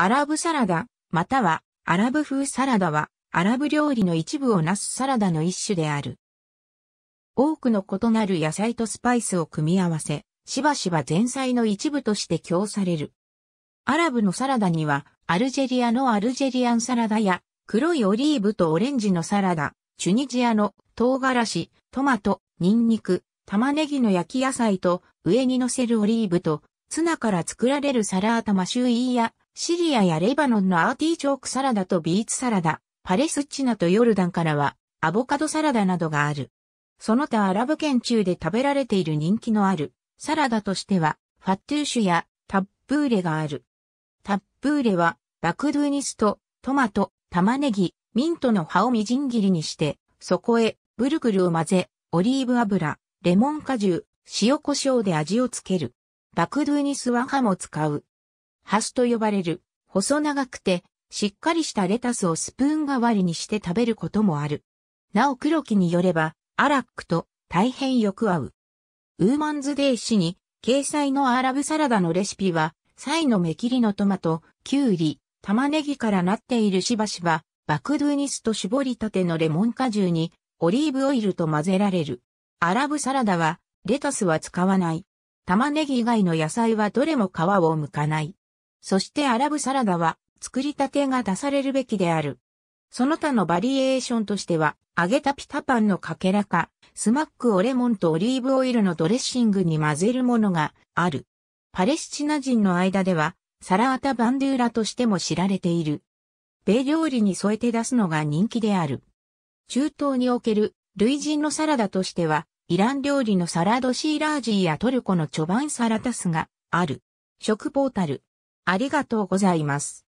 アラブサラダ、またはアラブ風サラダは、アラブ料理の一部をなすサラダの一種である。多くの異なる野菜とスパイスを組み合わせ、しばしば前菜の一部として供される。アラブのサラダには、アルジェリアのアルジェリアンサラダや、黒いオリーブとオレンジのサラダ、チュニジアの唐辛子、トマト、ニンニク、玉ねぎの焼き野菜と、上に乗せるオリーブと、ツナから作られるサラータマシュイーや、シリアやレバノンのアーティーチョークサラダとビーツサラダ、パレスチナとヨルダンからはアボカドサラダなどがある。その他アラブ圏中で食べられている人気のあるサラダとしてはファットゥーシュやタップーレがある。タップーレはバクドゥーニスとトマト、玉ねぎ、ミントの葉をみじん切りにして、そこへブルグルを混ぜ、オリーブ油、レモン果汁、塩胡椒で味をつける。バクドゥーニスはハも使う。ハスと呼ばれる、細長くて、しっかりしたレタスをスプーン代わりにして食べることもある。なお黒木によれば、アラックと大変よく合う。ウーマンズデイ市に掲載のアラブサラダのレシピは、サイの目切りのトマト、キュウリ、玉ねぎからなっているしばしば、バクドゥーニスと絞りたてのレモン果汁にオリーブオイルと混ぜられる。アラブサラダは、レタスは使わない。玉ねぎ以外の野菜はどれも皮を剥かない。そしてアラブサラダは作りたてが出されるべきである。その他のバリエーションとしては、揚げたピタパンのかけらか、スマックをレモンとオリーブオイルのドレッシングに混ぜるものがある。パレスチナ人の間では、サラータバンデューラとしても知られている。米料理に添えて出すのが人気である。中東における類人のサラダとしては、イラン料理のサラドシーラージーやトルコのチョバンサラタスがある。食ポータル。ありがとうございます。